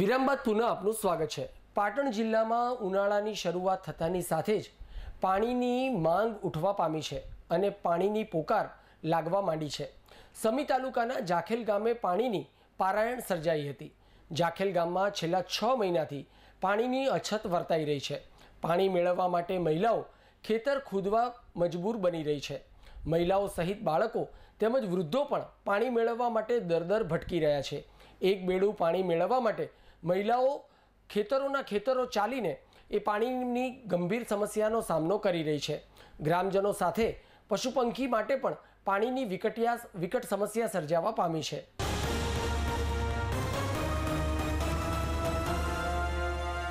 વિરામબાદ પુનઃ આપનું સ્વાગત છે પાટણ જિલ્લામાં ઉનાળાની શરૂઆત થતાની સાથે જ પાણીની માંગ ઉઠવા પામી છે અને પાણીની પોકાર લાગવા માંડી છે સમી તાલુકાના જાખેલ ગામે પાણીની પારાયણ સર્જાઈ હતી જાખેલ ગામમાં છેલ્લા છ મહિનાથી પાણીની અછત વર્તાઈ રહી છે પાણી મેળવવા માટે મહિલાઓ ખેતર ખૂદવા મજબૂર બની રહી છે મહિલાઓ સહિત બાળકો તેમજ વૃદ્ધો પણ પાણી મેળવવા માટે દરદર ભટકી રહ્યા છે એક બેડું પાણી મેળવવા માટે મહિલાઓ ખેતરોના ખેતરો ચાલીને એ પાણીની ગંભીર સમસ્યાનો સામનો કરી રહી છે ગ્રામજનો સાથે પશુપંખી માટે પણ પાણીની વિકટિયા વિકટ સમસ્યા સર્જાવા પામી છે